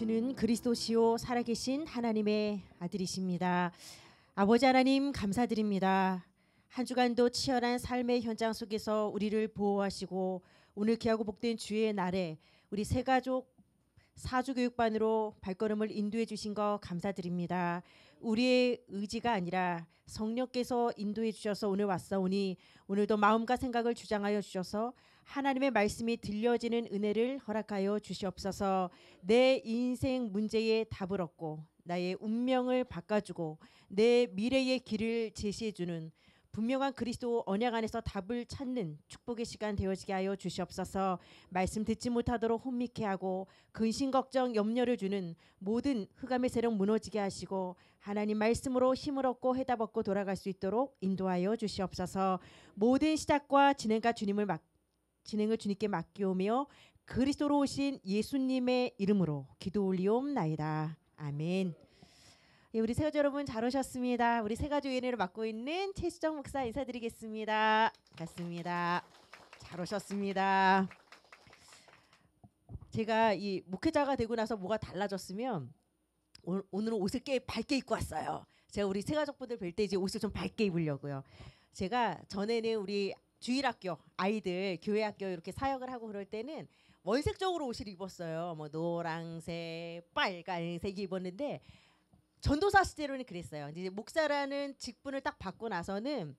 주는 그리스도시요 살아계신 하나님의 아들이십니다. 아버지 하나님 감사드립니다. 한 주간도 치열한 삶의 현장 속에서 우리를 보호하시고 오늘 귀하고 복된 주의 날에 우리 세 가족 사주교육반으로 발걸음을 인도해 주신 거 감사드립니다. 우리의 의지가 아니라 성령께서 인도해 주셔서 오늘 왔사오니 오늘도 마음과 생각을 주장하여 주셔서 하나님의 말씀이 들려지는 은혜를 허락하여 주시옵소서 내 인생 문제에 답을 얻고 나의 운명을 바꿔주고 내 미래의 길을 제시해주는 분명한 그리스도 언약 안에서 답을 찾는 축복의 시간 되어지게 하여 주시옵소서. 말씀 듣지 못하도록 혼미케 하고 근심 걱정 염려를 주는 모든 흑암의 세력 무너지게 하시고 하나님 말씀으로 힘을 얻고 해답 얻고 돌아갈 수 있도록 인도하여 주시옵소서. 모든 시작과 진행과 주님을 막 진행을 주님께 맡기오며 그리스도로 오신 예수님의 이름으로 기도 올리옵나이다. 아멘. 예, 우리 세가족 여러분 잘 오셨습니다. 우리 세가지 위원회를 맡고 있는 최수정 목사 인사드리겠습니다. 반갑습니다. 잘 오셨습니다. 제가 이 목회자가 되고 나서 뭐가 달라졌으면 오, 늘은 옷을 꽤 밝게 입고 왔어요. 제가 우리 새가족분들 뵐때 이제 옷을 좀 밝게 입으려고요. 제가 전에는 우리 주일학교 아이들 교회 학교 이렇게 사역을 하고 그럴 때는 원색적으로 옷을 입었어요. 뭐 노랑색, 빨간색 입었는데 전도사 시대로는 그랬어요. 이제 목사라는 직분을 딱 받고 나서는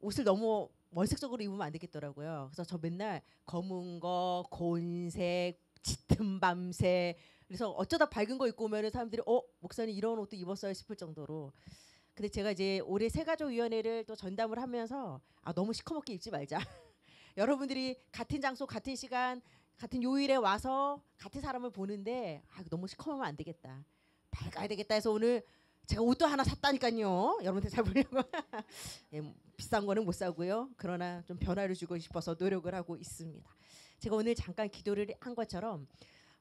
옷을 너무 원색적으로 입으면 안 되겠더라고요. 그래서 저 맨날 검은 거, 곤색, 짙은 밤색 그래서 어쩌다 밝은 거 입고 오면 사람들이 어 목사님 이런 옷도 입었어요 싶을 정도로 근데 제가 이제 올해 세가족위원회를또 전담을 하면서 아 너무 시커멓게 입지 말자 여러분들이 같은 장소 같은 시간 같은 요일에 와서 같은 사람을 보는데 아 너무 시커멓으면 안 되겠다 밝아야 되겠다 해서 오늘 제가 옷도 하나 샀다니까요. 여러분들 잘 보려고. 예, 비싼 거는 못 사고요. 그러나 좀 변화를 주고 싶어서 노력을 하고 있습니다. 제가 오늘 잠깐 기도를 한 것처럼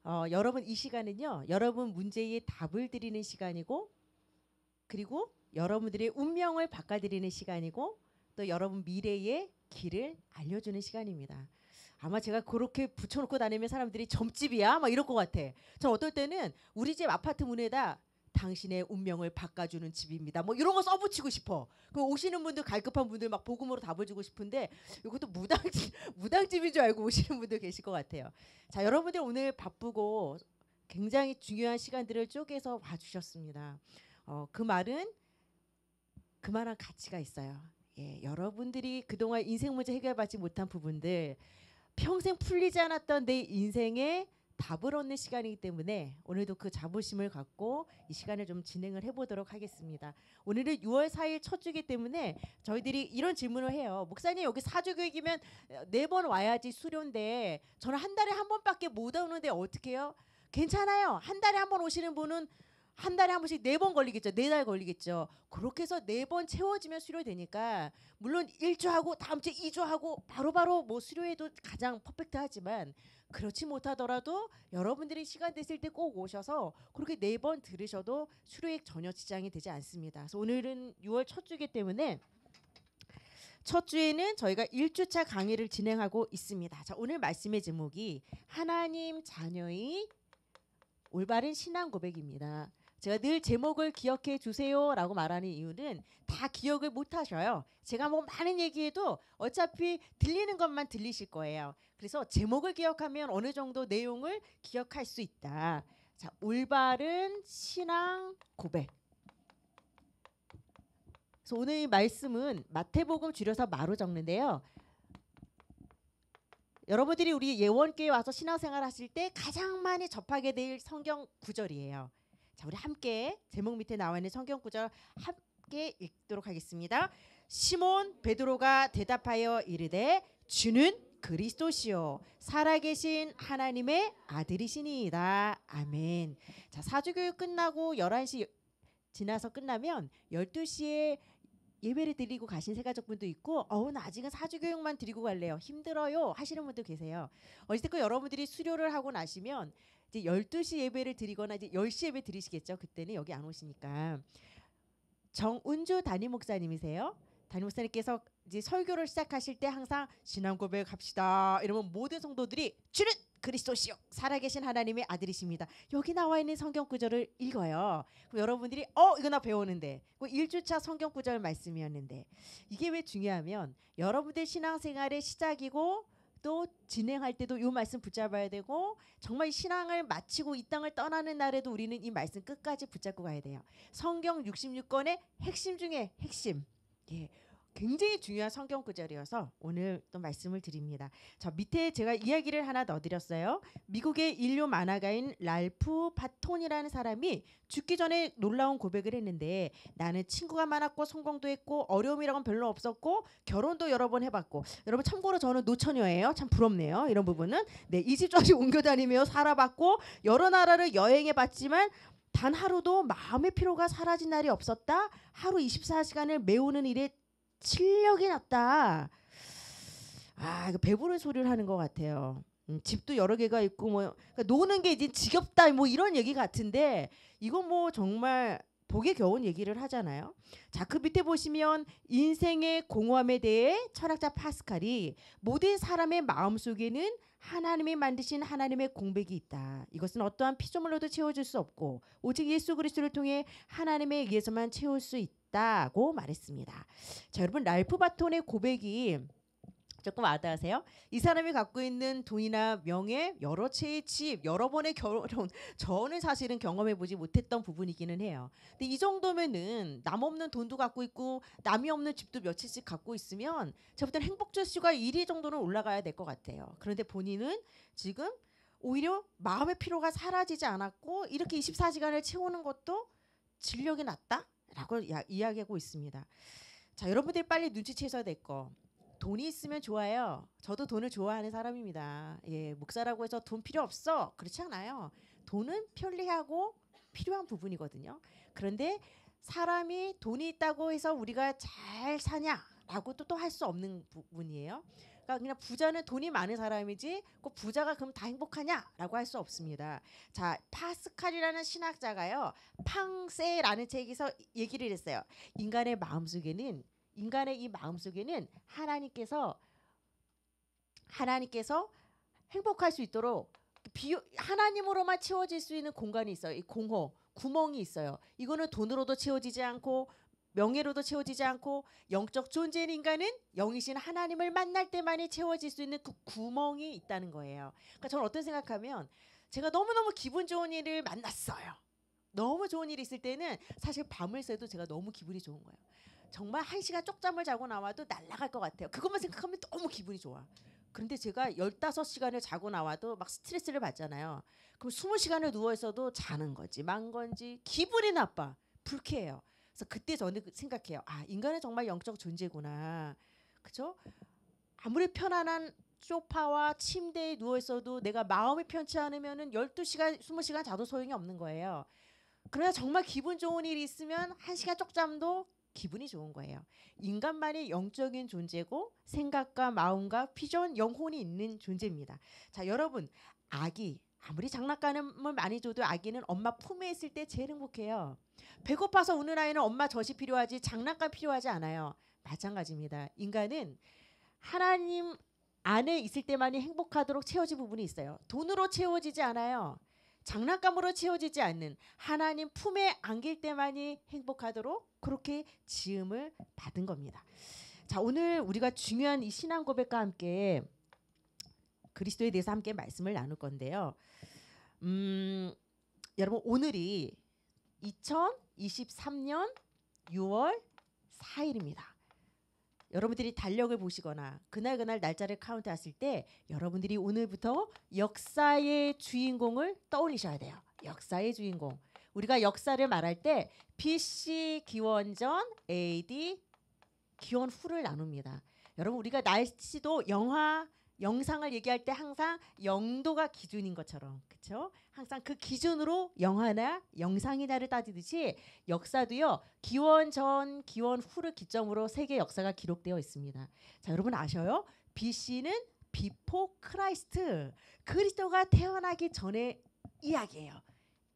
어, 여러분 이 시간은요. 여러분 문제에 답을 드리는 시간이고 그리고 여러분들의 운명을 바꿔드리는 시간이고 또 여러분 미래의 길을 알려주는 시간입니다. 아마 제가 그렇게 붙여놓고 다니면 사람들이 점집이야 막 이럴 것 같아. 전 어떨 때는 우리 집 아파트 문에다 당신의 운명을 바꿔주는 집입니다. 뭐 이런 거 써붙이고 싶어. 그 오시는 분들 갈급한 분들 막 복음으로 답을 주고 싶은데 이것도 무당 무당집인 줄 알고 오시는 분들 계실 것 같아요. 자 여러분들 오늘 바쁘고 굉장히 중요한 시간들을 쪼개서 와주셨습니다. 어, 그 말은 그만한 가치가 있어요. 예, 여러분들이 그동안 인생 문제 해결받지 못한 부분들 평생 풀리지 않았던 내 인생의 답을 얻는 시간이기 때문에 오늘도 그 자부심을 갖고 이 시간을 좀 진행을 해보도록 하겠습니다. 오늘은 6월 4일 첫 주기 때문에 저희들이 이런 질문을 해요. 목사님 여기 사주교육이면 어, 네번 와야지 수료데 저는 한 달에 한 번밖에 못 오는데 어떻게 해요? 괜찮아요. 한 달에 한 번 오시는 분은 한 달에 한 번씩 네 번 걸리겠죠. 네 달 걸리겠죠. 그렇게 해서 네 번 채워지면 수료되니까 물론 일주하고 다음 주에 이주하고 바로바로 뭐 수료해도 가장 퍼펙트하지만 그렇지 못하더라도 여러분들이 시간 되실 때꼭 오셔서 그렇게 네 번 들으셔도 수료액 전혀 지장이 되지 않습니다. 그래서 오늘은 6월 첫 주이기 때문에 첫 주에는 저희가 1주차 강의를 진행하고 있습니다. 자, 오늘 말씀의 제목이 하나님 자녀의 올바른 신앙 고백입니다. 제가 늘 제목을 기억해 주세요라고 말하는 이유는 다 기억을 못 하셔요. 제가 뭐 많은 얘기해도 어차피 들리는 것만 들리실 거예요. 그래서 제목을 기억하면 어느 정도 내용을 기억할 수 있다. 자, 올바른 신앙 고백. 그래서 오늘 이 말씀은 마태복음 줄여서 마로 적는데요. 여러분들이 우리 예원교 와서 신앙생활 하실 때 가장 많이 접하게 될 성경 구절이에요. 자, 우리 함께 제목 밑에 나와 있는 성경 구절 함께 읽도록 하겠습니다. 시몬 베드로가 대답하여 이르되 주는 그리스도시요 살아계신 하나님의 아들이시니이다. 아멘. 자, 사주교육 끝나고 11시 지나서 끝나면 12시에 예배를 드리고 가신 새가족분도 있고 어우 나 아직은 사주교육만 드리고 갈래요 힘들어요 하시는 분도 계세요 어쨌든 여러분들이 수료를 하고 나시면 이제 12시 예배를 드리거나 이제 10시 예배 드리시겠죠. 그때는 여기 안 오시니까. 정운주 담임 목사님이세요. 담임 목사님께서 이제 설교를 시작하실 때 항상 신앙 고백합시다. 이러면 모든 성도들이 주는 그리스도시요 살아계신 하나님의 아들이십니다. 여기 나와 있는 성경 구절을 읽어요. 그럼 여러분들이 어 이거 나 배우는데 1주차 뭐 성경 구절 말씀이었는데 이게 왜 중요하면 여러분들 신앙생활의 시작이고 또 진행할 때도 이 말씀 붙잡아야 되고 정말 신앙을 마치고 이 땅을 떠나는 날에도 우리는 이 말씀 끝까지 붙잡고 가야 돼요. 성경 66권의 핵심 중에 핵심. 예. 굉장히 중요한 성경 구절이어서 오늘 또 말씀을 드립니다. 저 밑에 제가 이야기를 하나 넣어드렸어요. 미국의 인류 만화가인 랄프 파톤이라는 사람이 죽기 전에 놀라운 고백을 했는데 나는 친구가 많았고 성공도 했고 어려움이라곤 별로 없었고 결혼도 여러 번 해봤고 여러분 참고로 저는 노처녀예요. 참 부럽네요. 이런 부분은 네, 이집저집 옮겨다니며 살아봤고 여러 나라를 여행해봤지만 단 하루도 마음의 피로가 사라진 날이 없었다. 하루 24시간을 메우는 일에 실력이 낮다. 아, 이거 배부른 소리를 하는 것 같아요. 음, 집도 여러 개가 있고 뭐 그러니까 노는 게 이제 지겹다 뭐 이런 얘기 같은데 이건 뭐 정말 복에 겨운 얘기를 하잖아요. 자, 그 밑에 보시면 인생의 공허함에 대해 철학자 파스칼이 모든 사람의 마음속에는 하나님이 만드신 하나님의 공백이 있다. 이것은 어떠한 피조물로도 채워질수 없고 오직 예수 그리스도를 통해 하나님에 의해서만 채울 수 있다. 있다고 말했습니다. 자, 여러분 랄프 바톤의 고백이 조금 아닿하세요이 사람이 갖고 있는 돈이나 명예, 여러 채의 집, 여러 번의 결혼, 저는 사실은 경험해보지 못했던 부분이기는 해요. 근데 이 정도면은 남 없는 돈도 갖고 있고 남이 없는 집도 몇 채씩 갖고 있으면 제부볼는 행복지수가 1위 정도는 올라가야 될 것 같아요. 그런데 본인은 지금 오히려 마음의 피로가 사라지지 않았고 이렇게 24시간을 채우는 것도 진력이 낮다? 라고 이야기하고 있습니다. 자, 여러분들이 빨리 눈치채셔야 될 거. 돈이 있으면 좋아요. 저도 돈을 좋아하는 사람입니다. 예, 목사라고 해서 돈 필요 없어. 그렇지 않아요. 돈은 편리하고 필요한 부분이거든요. 그런데 사람이 돈이 있다고 해서 우리가 잘 사냐라고 또할 수 없는 부분이에요. 그러니까 그냥 부자는 돈이 많은 사람이지 꼭 부자가 그럼 다 행복하냐라고 할 수 없습니다. 자 파스칼이라는 신학자가요 팡세라는 책에서 얘기를 했어요. 인간의 마음 속에는 인간의 이 마음 속에는 하나님께서 하나님께서 행복할 수 있도록 비 하나님으로만 채워질 수 있는 공간이 있어요. 이 공허 구멍이 있어요. 이거는 돈으로도 채워지지 않고 명예로도 채워지지 않고 영적 존재인 인간은 영이신 하나님을 만날 때만이 채워질 수 있는 그 구멍이 있다는 거예요. 그러니까 저는 어떤 생각하면 제가 너무너무 기분 좋은 일을 만났어요. 너무 좋은 일이 있을 때는 사실 밤을 새도 제가 너무 기분이 좋은 거예요. 정말 한 시간 쪽잠을 자고 나와도 날아갈 것 같아요. 그것만 생각하면 너무 기분이 좋아. 그런데 제가 열다 시간을 자고 나와도 막 스트레스를 받잖아요. 그럼 스무 시간을 누워 있어도 자는 거지, 망 건지 기분이 나빠. 불쾌해요. 그래서 그때 저는 그 생각해요. 아 인간은 정말 영적 존재구나. 그죠? 아무리 편안한 소파와 침대에 누워 있어도 내가 마음이 편치 않으면은 12시간 20시간 자도 소용이 없는 거예요. 그러나 정말 기분 좋은 일이 있으면 1시간 쪽 잠도 기분이 좋은 거예요. 인간만이 영적인 존재고 생각과 마음과 피전 영혼이 있는 존재입니다. 자, 여러분, 아기 아무리 장난감을 많이 줘도 아기는 엄마 품에 있을 때 제일 행복해요. 배고파서 우는 아이는 엄마 젖이 필요하지 장난감 필요하지 않아요. 마찬가지입니다. 인간은 하나님 안에 있을 때만이 행복하도록 채워진 부분이 있어요. 돈으로 채워지지 않아요. 장난감으로 채워지지 않는 하나님 품에 안길 때만이 행복하도록 그렇게 지음을 받은 겁니다. 자, 오늘 우리가 중요한 이 신앙 고백과 함께 그리스도에 대해서 함께 말씀을 나눌 건데요. 음, 여러분 오늘이 2023년 6월 4일입니다. 여러분들이 달력을 보시거나 그날 그날 날짜를 카운트하실 때 여러분들이 오늘부터 역사의 주인공을 떠올리셔야 돼요. 역사의 주인공. 우리가 역사를 말할 때 BC 기원전 AD 기원 후를 나눕니다. 여러분 우리가 날씨도 영화 영상을 얘기할 때 항상 영도가 기준인 것처럼 그렇죠? 항상 그 기준으로 영화나 영상이나를 따지듯이 역사도요. 기원 전, 기원 후를 기점으로 세계 역사가 기록되어 있습니다. 자, 여러분 아셔요? BC는 비포 크라이스트. 그리스도가 태어나기 전의 이야기예요.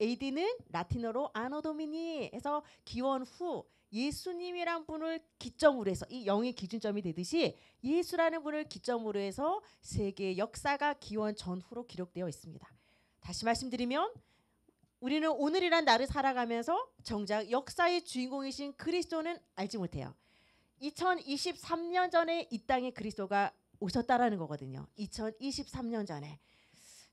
AD는 라틴어로 아노도미니 해서 기원 후 예수님이란 분을 기점으로 해서 이 영의 기준점이 되듯이 예수라는 분을 기점으로 해서 세계 역사가 기원 전후로 기록되어 있습니다. 다시 말씀드리면 우리는 오늘이란 날을 살아가면서 정작 역사의 주인공이신 그리스도는 알지 못해요. 2023년 전에 이 땅에 그리스도가 오셨다라는 거거든요. 2023년 전에.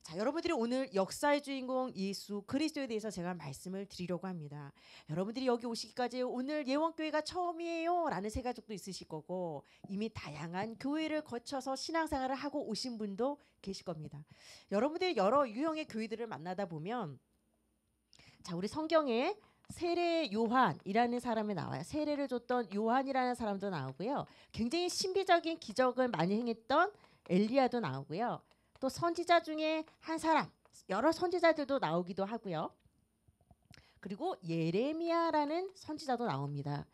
자, 여러분들이 오늘 역사의 주인공 예수 그리스도에 대해서 제가 말씀을 드리려고 합니다. 여러분들이 여기 오시기까지 오늘 예원교회가 처음이에요 라는 세가족도 있으실 거고 이미 다양한 교회를 거쳐서 신앙생활을 하고 오신 분도 계실 겁니다. 여러분들이 여러 유형의 교회들을 만나다 보면 자, 우리 성경에 세례 요한이라는 사람이 나와요. 세례를 줬던 요한이라는 사람도 나오고요. 굉장히 신비적인 기적을 많이 행했던 엘리아도 나오고요. 또 선지자 중에 한 사람 여러 선지자들도 나오기도 하고요. 그리고 예레미야라는 선지자도 나옵니다.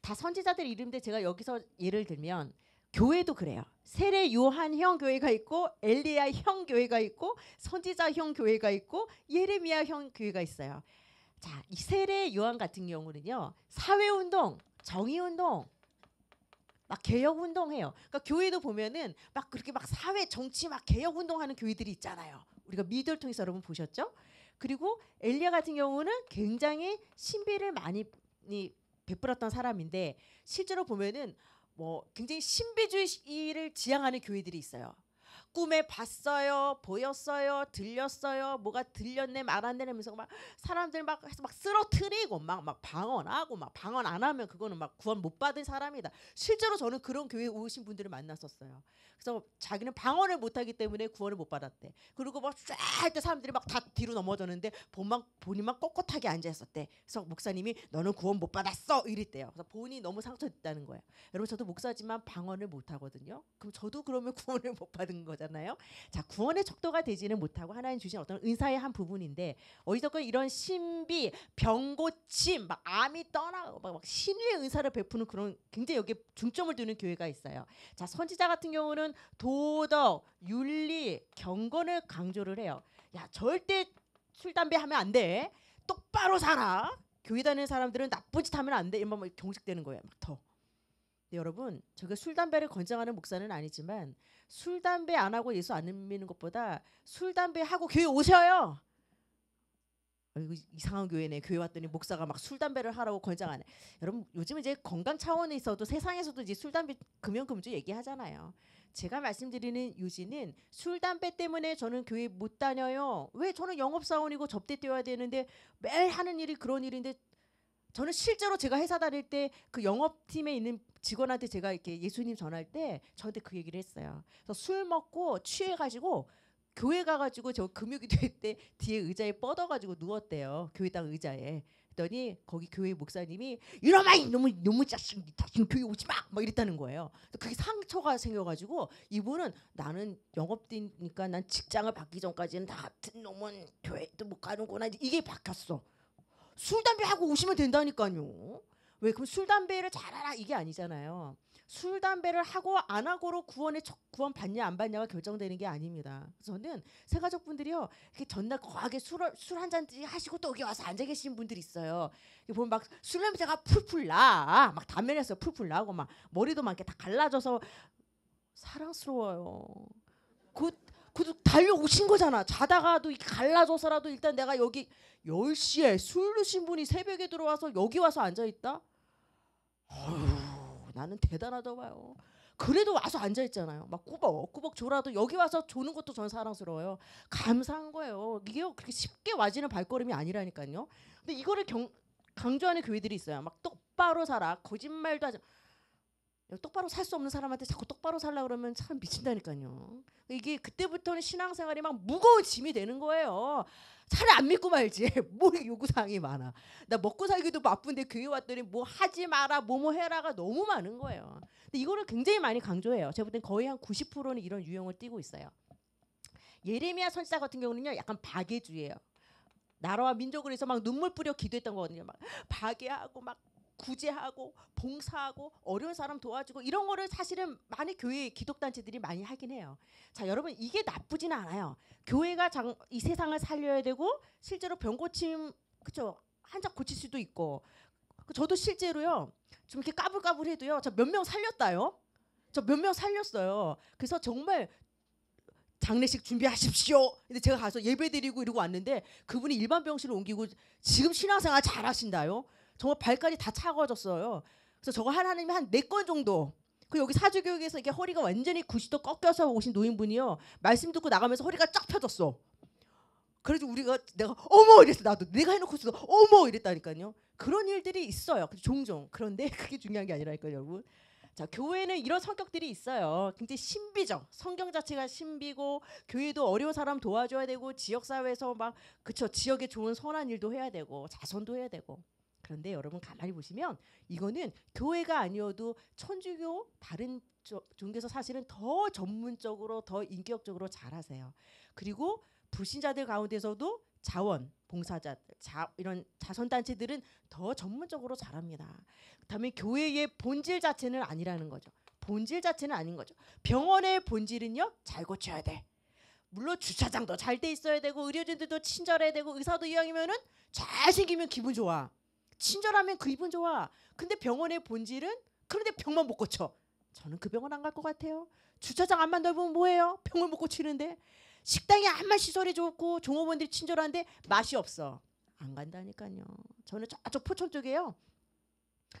다 선지자들 이름인데 제가 여기서 예를 들면 교회도 그래요. 세례 요한형 교회가 있고 엘리야 형 교회가 있고 선지자형 교회가 있고 예레미야 형 교회가 있어요. 자, 이 세례 요한 같은 경우는요. 사회 운동, 정의 운동, 막 개혁 운동해요. 그러니까 교회도 보면은 막 그렇게 막 사회 정치 막 개혁 운동하는 교회들이 있잖아요. 우리가 미디어를 통해서 여러분 보셨죠? 그리고 엘리야 같은 경우는 굉장히 신비를 많이 베풀었던 사람인데 실제로 보면은 뭐 굉장히 신비주의를 지향하는 교회들이 있어요. 꿈에 봤어요, 보였어요, 들렸어요, 뭐가 들렸네 말안 되면서 막 사람들 막 해서 막쓰러트리고막 막 방언하고 막 방언 안 하면 그거는 막 구원 못 받은 사람이다. 실제로 저는 그런 교회 오신 분들을 만났었어요. 그래서 자기는 방언을 못하기 때문에 구원을 못 받았대. 그리고 막쫙할때 사람들이 막 다 뒤로 넘어졌는데 본만 본인만 꼿꼿하게 앉아 있었대. 그래서 목사님이 너는 구원 못 받았어 이랬대요. 그래서 본인이 너무 상처됐다는 거예요. 여러분 저도 목사지만 방언을 못 하거든요. 그럼 저도 그러면 구원을 못 받은 거죠. 거잖아요. 자, 구원의 척도가 되지는 못하고 하나님 주신 어떤 은사의 한 부분인데 어디서건 이런 신비, 병고침, 막 암이 떠나고 막, 막 신의 은사를 베푸는 그런 굉장히 여기에 중점을 두는 교회가 있어요. 자, 선지자 같은 경우는 도덕, 윤리, 경건을 강조를 해요. 야, 절대 술 담배 하면 안 돼. 똑바로 살아. 교회 다니는 사람들은 나쁜 짓 하면 안 돼. 이러면 경직되는 거예요. 막 더. 여러분 제가 술 담배를 권장하는 목사는 아니지만 술 담배 안 하고 예수 안 믿는 것보다 술 담배 하고 교회 오셔요. 이상한 교회네. 교회 왔더니 목사가 막 술 담배를 하라고 권장하네. 여러분 요즘 이제 건강 차원에서도 세상에서도 이제 술 담배 금연 금지 얘기하잖아요. 제가 말씀드리는 유지는 술 담배 때문에 저는 교회 못 다녀요. 왜 저는 영업 사원이고 접대 뛰어야 되는데 매일 하는 일이 그런 일인데 저는 실제로 제가 회사 다닐 때 그 영업팀에 있는 직원한테 제가 이렇게 예수님 전할 때 저한테 그 얘기를 했어요. 그래서 술 먹고 취해가지고 교회 가가지고 저금욕이 될 때 뒤에 의자에 뻗어가지고 누웠대요. 교회당 의자에. 그랬더니 거기 교회 목사님이 이놈아 이놈의 이놈의 다신 교회 오지 마! 막 이랬다는 거예요. 그게 상처가 생겨가지고 이분은 나는 영업이니까난 직장을 받기 전까지는 나 같은 놈은 교회도 못 가는구나 이게 바뀌었어. 술 담배 하고 오시면 된다니까요. 왜 그럼 술 담배를 잘하라 이게 아니잖아요. 술 담배를 하고 안 하고로 구원에 구원 받냐 안 받냐가 결정되는 게 아닙니다. 저는 세가족 분들이요 이렇게 전날 거하게 술을 술한 잔 하시고 또 여기 와서 앉아 계신 분들 이 있어요. 보면 막 술 냄새가 풀풀 나, 막 담배냄새 풀풀 나고 막 머리도 막 이렇게 다 갈라져서 사랑스러워요. 그 그래도 달려오신 거잖아. 자다가도 갈라져서라도 일단 내가 여기 10시에 술 드신 분이 새벽에 들어와서 여기 와서 앉아 있다? 어휴, 나는 대단하다 봐요. 그래도 와서 앉아 있잖아요. 막 꾸벅꾸벅 졸아도 여기 와서 조는 것도 저는 사랑스러워요. 감사한 거예요. 이게 그렇게 쉽게 와지는 발걸음이 아니라니까요. 근데 이거를 경, 강조하는 교회들이 있어요. 막 똑바로 살아. 거짓말도 하지 똑바로 살 수 없는 사람한테 자꾸 똑바로 살라 그러면 참 미친다니까요. 이게 그때부터는 신앙생활이 막 무거운 짐이 되는 거예요. 차라리 안 믿고 말지. 뭐 요구사항이 많아. 나 먹고 살기도 바쁜데 교회 왔더니 뭐 하지 마라, 뭐 뭐 해라가 너무 많은 거예요. 근데 이거를 굉장히 많이 강조해요. 제가 볼땐 거의 한 90%는 이런 유형을 띠고 있어요. 예레미야 선지자 같은 경우는요, 약간 박애주의예요. 나라와 민족을 위해서 막 눈물 뿌려 기도했던 거거든요. 막 박애하고 막 구제하고 봉사하고 어려운 사람 도와주고 이런 거를 사실은 많이 교회 기독단체들이 많이 하긴 해요. 자 여러분 이게 나쁘지는 않아요. 교회가 장, 이 세상을 살려야 되고 실제로 병 고침 그쵸 한자 고칠 수도 있고 그 저도 실제로요 좀 이렇게 까불까불해도요 저 몇 명 살렸다요. 저 몇 명 살렸어요. 그래서 정말 장례식 준비하십시오. 근데 제가 가서 예배 드리고 이러고 왔는데 그분이 일반 병실을 옮기고 지금 신앙생활 잘하신다요. 정말 발까지 다 차가워졌어요. 그래서 저거 하나님이 한 네 건 정도 그 여기 사주 교육에서 이렇게 허리가 완전히 90도 꺾여서 오신 노인분이요. 말씀 듣고 나가면서 허리가 쫙 펴졌어. 그래서 우리가 내가 어머 이랬어 나도 내가 해놓고서 어머 이랬다니까요. 그런 일들이 있어요. 종종. 그런데 그게 중요한 게 아니라니까요, 여러분. 자, 교회는 이런 성격들이 있어요. 굉장히 신비적. 성경 자체가 신비고 교회도 어려운 사람 도와줘야 되고 지역 사회에서 막 그쵸 지역에 좋은 선한 일도 해야 되고 자선도 해야 되고. 그런데 여러분 가만히 보시면 이거는 교회가 아니어도 천주교 다른 종교에서 사실은 더 전문적으로 더 인격적으로 잘하세요. 그리고 불신자들 가운데서도 자원 봉사자들 자, 이런 자선단체들은 더 전문적으로 잘합니다. 그다음에 교회의 본질 자체는 아니라는 거죠. 본질 자체는 아닌 거죠. 병원의 본질은요 잘 고쳐야 돼. 물론 주차장도 잘 돼 있어야 되고 의료진들도 친절해야 되고 의사도 이왕이면은 잘 생기면 기분 좋아. 친절하면 그 입은 좋아. 근데 병원의 본질은 그런데 병만 못 고쳐. 저는 그 병원 안 갈 것 같아요. 주차장 안만 넓으면 뭐해요? 병을 못 고치는데 식당이 안만 시설이 좋고 종업원들이 친절한데 맛이 없어. 안 간다니까요. 저는 저쪽 포천 쪽에요.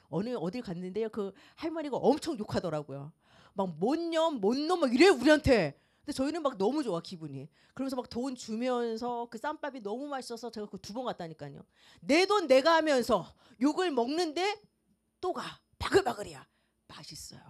어느 어딜 갔는데요. 그 할머니가 엄청 욕하더라고요. 막 못년 못놈 막 이래 우리한테 근데 저희는 막 너무 좋아 기분이. 그러면서 막 돈 주면서 그 쌈밥이 너무 맛있어서 제가 그 두 번 갔다니까요. 내 돈 내가 하면서 욕을 먹는데 또 가. 바글바글이야. 맛있어요.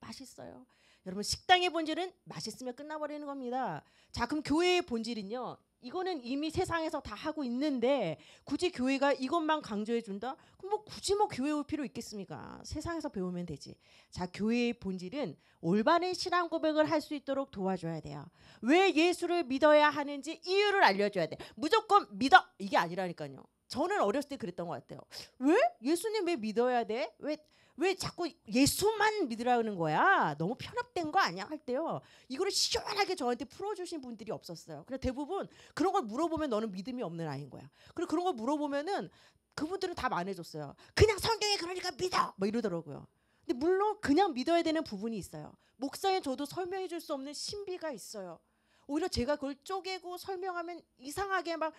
맛있어요. 여러분 식당의 본질은 맛있으면 끝나버리는 겁니다. 자 그럼 교회의 본질은요. 이거는 이미 세상에서 다 하고 있는데 굳이 교회가 이것만 강조해 준다? 그럼 뭐 굳이 뭐 교회 올 필요 있겠습니까? 세상에서 배우면 되지. 자, 교회의 본질은 올바른 신앙 고백을 할 수 있도록 도와줘야 돼요. 왜 예수를 믿어야 하는지 이유를 알려줘야 돼. 무조건 믿어 이게 아니라니까요. 저는 어렸을 때 그랬던 것 같아요. 왜 예수님 왜 믿어야 돼? 왜왜 자꾸 예수만 믿으라는 거야? 너무 편협된 거 아니야? 할 때요. 이거를 시원하게 저한테 풀어주신 분들이 없었어요. 그래서 대부분 그런 걸 물어보면 너는 믿음이 없는 아이인 거야. 그리고 그런 걸 물어보면은 그분들은 답 안 해줬어요. 그냥 성경에 그러니까 믿어! 뭐 이러더라고요. 근데 물론 그냥 믿어야 되는 부분이 있어요. 목사인 저도 설명해 줄 수 없는 신비가 있어요. 오히려 제가 그걸 쪼개고 설명하면 이상하게 막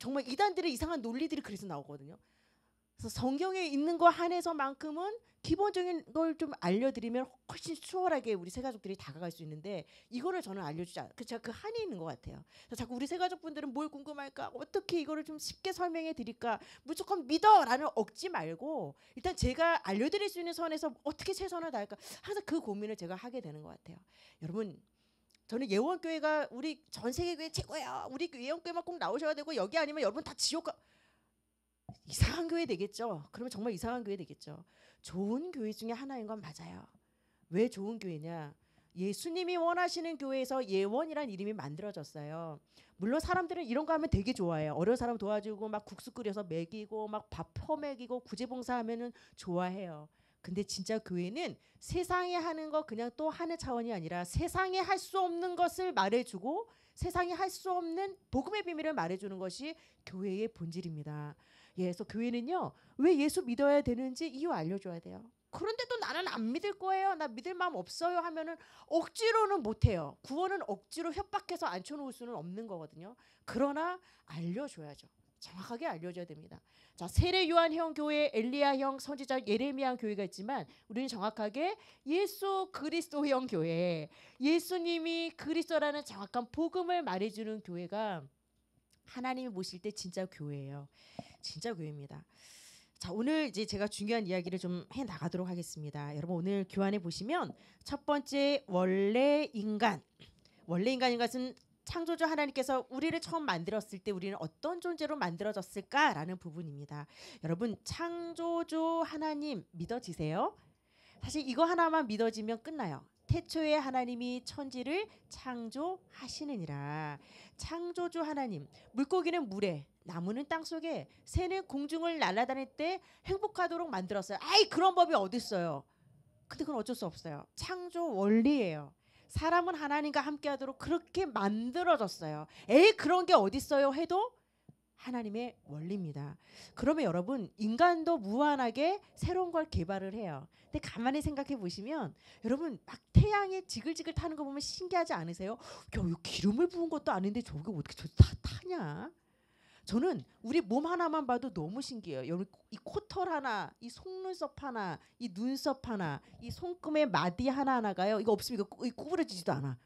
정말 이단들의 이상한 논리들이 그래서 나오거든요. 그래서 성경에 있는 거 한해서만큼은 기본적인 걸 좀 알려드리면 훨씬 수월하게 우리 세 가족들이 다가갈 수 있는데 이거를 저는 알려주지 않. 그 제가 그 한이 있는 것 같아요. 자꾸 우리 세 가족분들은 뭘 궁금할까? 어떻게 이거를 좀 쉽게 설명해 드릴까? 무조건 믿어라는 억지 말고 일단 제가 알려드릴 수 있는 선에서 어떻게 최선을 다할까? 항상 그 고민을 제가 하게 되는 것 같아요. 여러분 저는 예원교회가 우리 전 세계 교회 최고야 우리 예원교회만 꼭 나오셔야 되고 여기 아니면 여러분 다 지옥 가. 이상한 교회 되겠죠. 그러면 정말 이상한 교회 되겠죠. 좋은 교회 중에 하나인 건 맞아요. 왜 좋은 교회냐? 예수님이 원하시는 교회에서 예원이란 이름이 만들어졌어요. 물론 사람들은 이런 거 하면 되게 좋아해요. 어려운 사람 도와주고 막 국수 끓여서 먹이고 막 밥 퍼먹이고 구제봉사 하면은 좋아해요. 근데 진짜 교회는 세상에 하는 거 그냥 또 하는 차원이 아니라 세상에 할 수 없는 것을 말해주고 세상에 할 수 없는 복음의 비밀을 말해주는 것이 교회의 본질입니다. 예, 그래서 교회는요 왜 예수 믿어야 되는지 이유 알려줘야 돼요. 그런데 또 나는 안 믿을 거예요. 나 믿을 마음 없어요. 하면은 억지로는 못 해요. 구원은 억지로 협박해서 앉혀놓을 수는 없는 거거든요. 그러나 알려줘야죠. 정확하게 알려줘야 됩니다. 자 세례 요한 형 교회, 엘리야 형 선지자 예레미야 교회가 있지만 우리는 정확하게 예수 그리스도 형 교회, 예수님이 그리스도라는 정확한 복음을 말해주는 교회가 하나님이 모실 때 진짜 교회예요. 진짜 교회입니다. 자, 오늘 이제 제가 중요한 이야기를 좀 해 나가도록 하겠습니다. 여러분 오늘 교환해 보시면 첫 번째 원래 인간. 원래 인간인 것은 창조주 하나님께서 우리를 처음 만들었을 때 우리는 어떤 존재로 만들어졌을까라는 부분입니다. 여러분 창조주 하나님 믿어지세요? 사실 이거 하나만 믿어지면 끝나요. 태초에 하나님이 천지를 창조하시느니라. 창조주 하나님, 물고기는 물에, 나무는 땅 속에, 새는 공중을 날아다닐 때 행복하도록 만들었어요. 아이 그런 법이 어딨어요 근데 그건 어쩔 수 없어요. 창조 원리예요. 사람은 하나님과 함께하도록 그렇게 만들어졌어요. 에이 그런 게어딨어요 해도 하나님의 원리입니다. 그러면 여러분 인간도 무한하게 새로운 걸 개발을 해요. 근데 가만히 생각해 보시면 여러분 막 태양에 지글지글 타는 거 보면 신기하지 않으세요? 야, 기름을 부은 것도 아닌데 저게 어떻게 저다 타냐? 저는 우리 몸 하나만 봐도 너무 신기해요. 여기 이 코털 하나, 이 속눈썹 하나, 이 눈썹 하나, 이 손금의 마디 하나 하나가요. 이거 없으면 이거 구부러지지도 않아.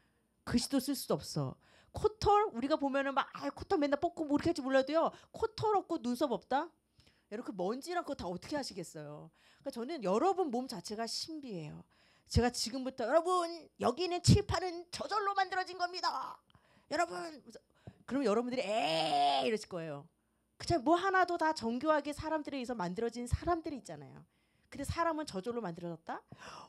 글씨도 쓸 수도 없어. 코털 우리가 보면은 막아 코털 맨날 뽑고 뭐 이렇게 할지 몰라도요 코털 없고 눈썹 없다 이렇게 그 먼지랑 그거 다 어떻게 하시겠어요 그러니까 저는 여러분 몸 자체가 신비해요 제가 지금부터 여러분 여기는 칠판은 저절로 만들어진 겁니다 여러분 그럼 여러분들이 에 이러실 거예요 그쵸 뭐 하나도 다 정교하게 사람들에 의해서 만들어진 사람들이 있잖아요 근데 사람은 저절로 만들어졌다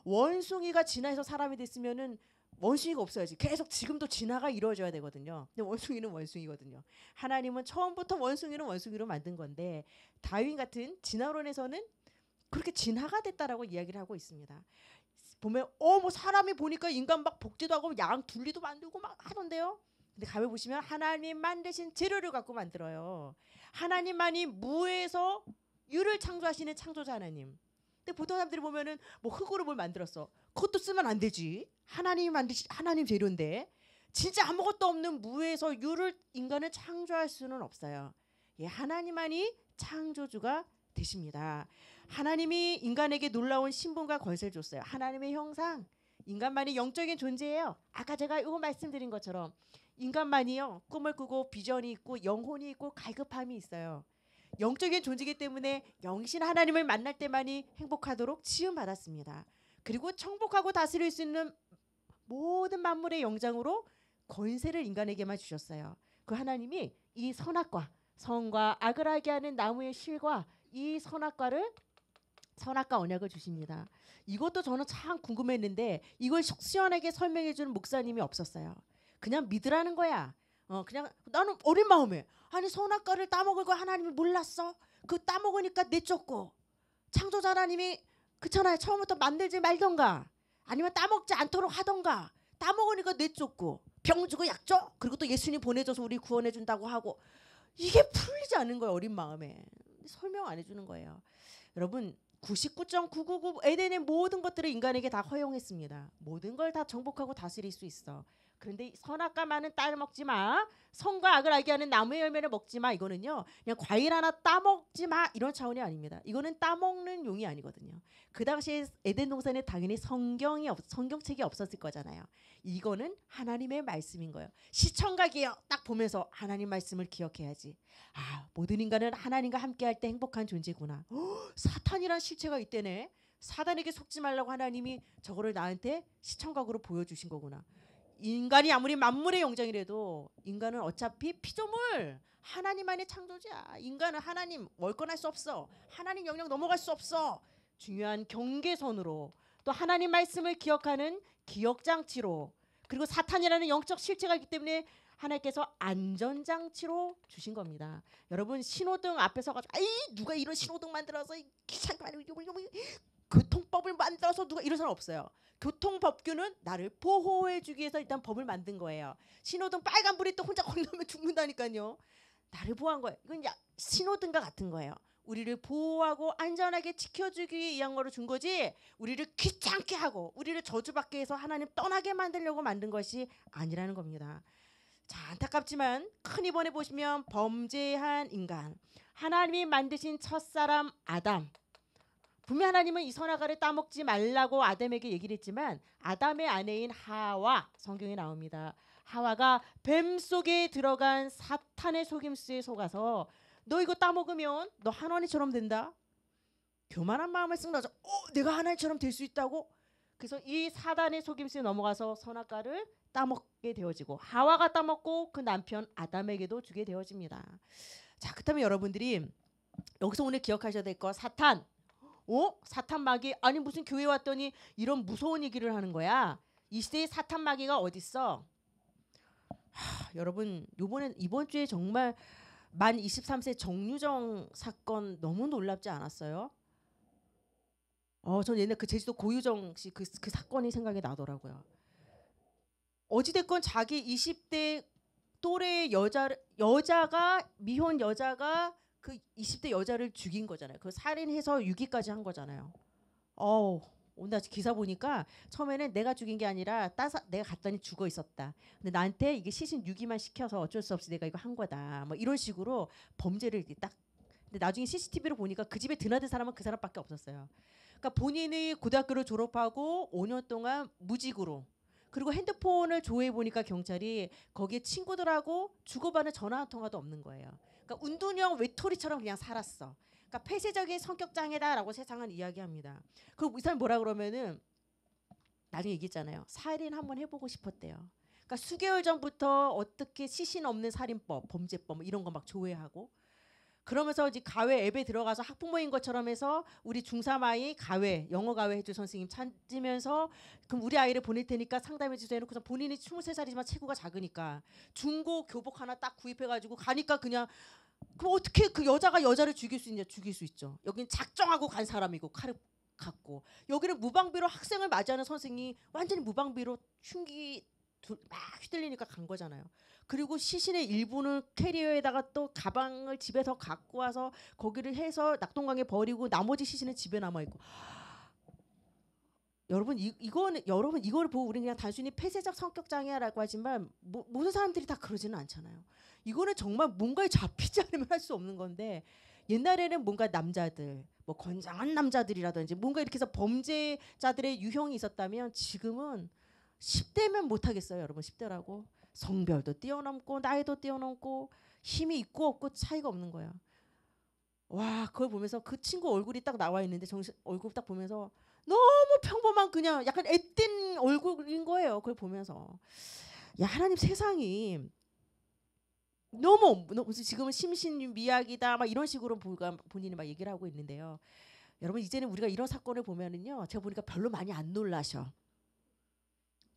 원숭이가 진화해서 사람이 됐으면은 원숭이가 없어야지. 계속 지금도 진화가 이루어져야 되거든요. 근데 원숭이는 원숭이거든요. 하나님은 처음부터 원숭이는 원숭이로 만든 건데 다윈 같은 진화론에서는 그렇게 진화가 됐다라고 이야기를 하고 있습니다. 보면 어뭐 사람이 보니까 인간 막 복제도 하고 양 둘리도 만들고 막 하던데요. 근데 가면 보시면 하나님 만드신 재료를 갖고 만들어요. 하나님만이 무에서 유를 창조하시는 창조자 하나님. 근데 보통 사람들이 보면은 뭐 흙으로 뭘 만들었어. 그것도 쓰면 안 되지. 하나님 만드시 하나님 재료인데 진짜 아무것도 없는 무에서 유를 인간을 창조할 수는 없어요. 예, 하나님만이 창조주가 되십니다. 하나님이 인간에게 놀라운 신분과 권세를 줬어요. 하나님의 형상, 인간만이 영적인 존재예요. 아까 제가 이거 말씀드린 것처럼 인간만이요 꿈을 꾸고 비전이 있고 영혼이 있고 갈급함이 있어요. 영적인 존재이기 때문에 영신 하나님을 만날 때만이 행복하도록 지음 받았습니다. 그리고 청복하고 다스릴 수 있는 모든 만물의 영장으로 권세를 인간에게만 주셨어요. 그 하나님이 이 선악과 선과 악을 하게 하는 나무의 실과 이 선악과를 선악과 언약을 주십니다. 이것도 저는 참 궁금했는데 이걸 시원하게 설명해 주는 목사님이 없었어요. 그냥 믿으라는 거야. 어 그냥 나는 어린 마음에 아니 선악과를 따먹을 거 하나님이 몰랐어. 그 따먹으니까 내쫓고 창조자 하나님이 그렇잖아요. 처음부터 만들지 말던가 아니면 따먹지 않도록 하던가 따먹으니까 내쫓고 병 주고 약 줘. 그리고 또 예수님 보내줘서 우리 구원해 준다고 하고 이게 풀리지 않은 거예요. 어린 마음에. 설명 안 해주는 거예요. 여러분 99.999 에덴의 모든 것들을 인간에게 다 허용했습니다. 모든 걸 다 정복하고 다스릴 수 있어. 그런데 선악과 많은 딸 먹지 마. 선과 악을 알게 하는 나무의 열매를 먹지 마. 이거는요. 그냥 과일 하나 따 먹지 마. 이런 차원이 아닙니다. 이거는 따 먹는 용이 아니거든요. 그 당시에 에덴 동산에 당연히 성경이 없, 성경책이 없었을 거잖아요. 이거는 하나님의 말씀인 거예요. 시청각이에요. 딱 보면서 하나님 말씀을 기억해야지. 아, 모든 인간은 하나님과 함께 할 때 행복한 존재구나. 허, 사탄이란 실체가 있대네. 사단에게 속지 말라고 하나님이 저거를 나한테 시청각으로 보여주신 거구나. 인간이 아무리 만물의 영장이라도 인간은 어차피 피조물 하나님 만의 창조자 인간은 하나님 월권할 수 없어 하나님 영역 넘어갈 수 없어 중요한 경계선으로 또 하나님 말씀을 기억하는 기억장치로 그리고 사탄이라는 영적 실체가 있기 때문에 하나님께서 안전장치로 주신 겁니다. 여러분 신호등 앞에 서가지고 아이 누가 이런 신호등 만들어서 기 귀찮게 말고 요물요물 교통법을 만들어서 누가 이런 사람 없어요. 교통법규는 나를 보호해주기 위해서 일단 법을 만든 거예요. 신호등 빨간불이 또 혼자 건너면 죽는다니까요. 나를 보호한 거예요. 이건 야, 신호등과 같은 거예요. 우리를 보호하고 안전하게 지켜주기 위한 거로 준 거지 우리를 귀찮게 하고 우리를 저주받게 해서 하나님 떠나게 만들려고 만든 것이 아니라는 겁니다. 자, 안타깝지만 큰 이번에 보시면 범죄한 인간 하나님이 만드신 첫사람 아담 분명 하나님은 이 선악과를 따먹지 말라고 아담에게 얘기를 했지만 아담의 아내인 하와 성경에 나옵니다. 하와가 뱀 속에 들어간 사탄의 속임수에 속아서 너 이거 따먹으면 너 하나님처럼 된다. 교만한 마음을 쓴다서 어 내가 하나님처럼 될 수 있다고. 그래서 이 사단의 속임수에 넘어가서 선악과를 따먹게 되어지고 하와가 따먹고 그 남편 아담에게도 주게 되어집니다. 자 그렇다면 여러분들이 여기서 오늘 기억하셔야 될거 사탄 어? 사탄마귀 아니 무슨 교회 왔더니 이런 무서운 얘기를 하는 거야. 이 시대에 사탄마귀가 어딨어? 하, 여러분 요번에 이번 주에 정말 만 23세 정유정 사건 너무 놀랍지 않았어요? 어, 전 옛날 그 제주도 고유정 씨그그 그 사건이 생각이 나더라고요. 어찌됐건 자기 20대 또래 여자 여자가 미혼 여자가 그 20대 여자를 죽인 거잖아요. 그 살인해서 유기까지 한 거잖아요. 어우. 오늘 기사 보니까 처음에는 내가 죽인 게 아니라 따사 내가 갔더니 죽어 있었다. 근데 나한테 이게 시신 유기만 시켜서 어쩔 수 없이 내가 이거 한 거다. 뭐 이런 식으로 범죄를 딱. 근데 나중에 CCTV로 보니까 그 집에 드나든 사람은 그 사람밖에 없었어요. 그러니까 본인이 고등학교를 졸업하고 5년 동안 무직으로 그리고 핸드폰을 조회해 보니까 경찰이 거기에 친구들하고 주고받는 전화 통화도 없는 거예요. 그러니까 운동형 외톨이처럼 그냥 살았어. 그러니까 폐쇄적인 성격 장애다라고 세상은 이야기합니다. 그리고 이사람 뭐라 그러면은 나중에 얘기했잖아요. 살인 한번 해보고 싶었대요. 그러니까 수개월 전부터 어떻게 시신 없는 살인법, 범죄법 뭐 이런 거 막 조회하고 그러면서 이제 가외 앱에 들어가서 학부모인 것처럼 해서 우리 중삼 아이 가외 영어 가외 해줄 선생님 찾으면서 그럼 우리 아이를 보낼 테니까 상담해 주세요 해놓고서 본인이 23살이지만 체구가 작으니까 중고 교복 하나 딱 구입해가지고 가니까 그냥 그럼 어떻게 그 여자가 여자를 죽일 수 있냐 죽일 수 있죠 여긴 작정하고 간 사람이고 칼을 갖고 여기는 무방비로 학생을 맞이하는 선생이 완전히 무방비로 흉기 막 휘둘리니까 간 거잖아요. 그리고 시신의 일부는 캐리어에다가 또 가방을 집에서 갖고 와서 거기를 해서 낙동강에 버리고 나머지 시신은 집에 남아 있고. 여러분 이, 이거는 여러분 이거를 보고 우리는 그냥 단순히 폐쇄적 성격 장애라고 하지만 모, 모든 사람들이 다 그러지는 않잖아요. 이거는 정말 뭔가에 잡히지 않으면 할 수 없는 건데 옛날에는 뭔가 남자들 뭐 건장한 남자들이라든지 뭔가 이렇게 해서 범죄자들의 유형이 있었다면 지금은 10대면 못하겠어요 여러분 10대라고 성별도 뛰어넘고 나이도 뛰어넘고 힘이 있고 없고 차이가 없는 거예요와 그걸 보면서 그 친구 얼굴이 딱 나와 있는데 정신 얼굴 딱 보면서 너무 평범한 그냥 약간 앳된 얼굴인 거예요 그걸 보면서 야 하나님 세상이 너무, 무슨 지금은 심신 미약이다 막 이런 식으로 본인이 막 얘기를 하고 있는데요 여러분 이제는 우리가 이런 사건을 보면은요 제가 보니까 별로 많이 안 놀라셔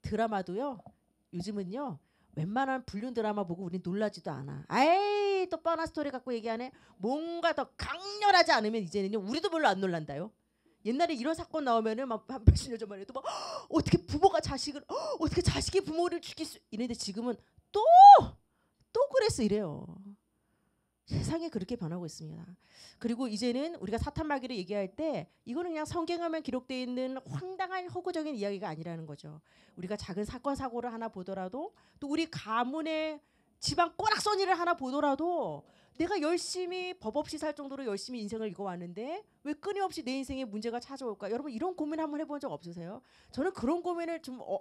드라마도요. 요즘은요. 웬만한 불륜 드라마 보고 우린 놀라지도 않아. 아이 또 뻔한 스토리 갖고 얘기하네. 뭔가 더 강렬하지 않으면 이제는요. 우리도 별로 안 놀란다요. 옛날에 이런 사건 나오면은 막한 몇십 년 전만 해도 막 어떻게 부모가 자식을 어떻게 자식이 부모를 죽일 수 이랬는데 지금은 또 또 그랬어 이래요. 세상이 그렇게 변하고 있습니다. 그리고 이제는 우리가 사탄 마귀를 얘기할 때 이거는 그냥 성경하면 기록되어 있는 황당한 허구적인 이야기가 아니라는 거죠. 우리가 작은 사건 사고를 하나 보더라도 또 우리 가문의 지방 꼬락서니를 하나 보더라도 내가 열심히 법 없이 살 정도로 열심히 인생을 읽어왔는데 왜 끊임없이 내 인생에 문제가 찾아올까? 여러분 이런 고민 한번 해본 적 없으세요? 저는 그런 고민을 좀 어,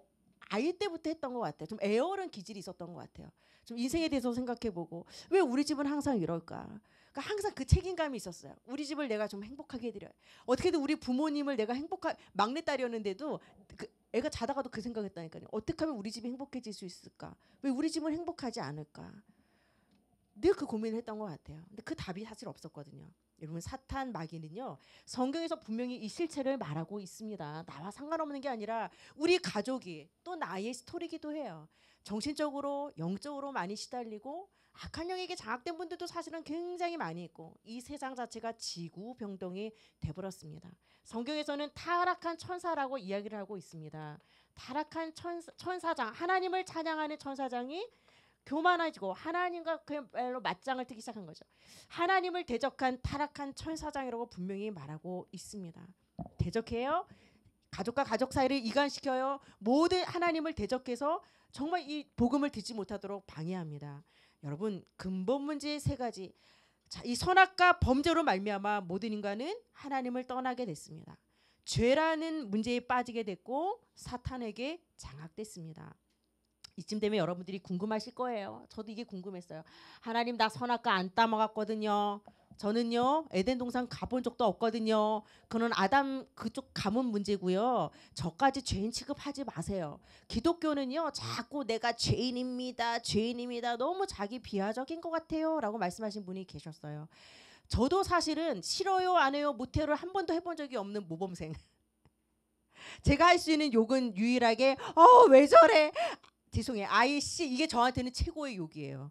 아이 때부터 했던 것 같아요. 좀애어한 기질이 있었던 것 같아요. 좀 인생에 대해서 생각해보고 왜 우리 집은 항상 이럴까? 그러니까 항상 그 책임감이 있었어요. 우리 집을 내가 좀 행복하게 해드려요. 어떻게든 우리 부모님을 내가 행복한 막내딸이었는데도 그 애가 자다가도 그 생각했다니까요. 어떻게 하면 우리 집이 행복해질 수 있을까? 왜 우리 집은 행복하지 않을까? 늘 그 고민을 했던 것 같아요. 근데 그 답이 사실 없었거든요. 여러분 사탄 마귀는요 성경에서 분명히 이 실체를 말하고 있습니다. 나와 상관없는 게 아니라 우리 가족이 또 나의 스토리기도 해요. 정신적으로 영적으로 많이 시달리고 악한 영에게 장악된 분들도 사실은 굉장히 많이 있고 이 세상 자체가 지구 병동이 돼버렸습니다. 성경에서는 타락한 천사라고 이야기를 하고 있습니다. 타락한 천사, 천사장 하나님을 찬양하는 천사장이 교만해지고 하나님과 그야말로 맞짱을 뜨기 시작한 거죠. 하나님을 대적한 타락한 천사장이라고 분명히 말하고 있습니다. 대적해요. 가족과 가족 사이를 이간시켜요. 모든 하나님을 대적해서 정말 이 복음을 듣지 못하도록 방해합니다. 여러분 근본 문제 세 가지. 자, 이 선악과 범죄로 말미암아 모든 인간은 하나님을 떠나게 됐습니다. 죄라는 문제에 빠지게 됐고 사탄에게 장악됐습니다. 이쯤 되면 여러분들이 궁금하실 거예요. 저도 이게 궁금했어요. 하나님 나 선악과 안 따먹었거든요. 저는요 에덴 동산 가본 적도 없거든요. 그는 아담 그쪽 가문 문제고요. 저까지 죄인 취급하지 마세요. 기독교는요 자꾸 내가 죄인입니다, 죄인입니다. 너무 자기 비하적인 것 같아요라고 말씀하신 분이 계셨어요. 저도 사실은 싫어요, 안 해요, 못해를 한 번도 해본 적이 없는 모범생. 제가 할 수 있는 욕은 유일하게 어왜 저래 죄송해요. IC 이게 저한테는 최고의 욕이에요.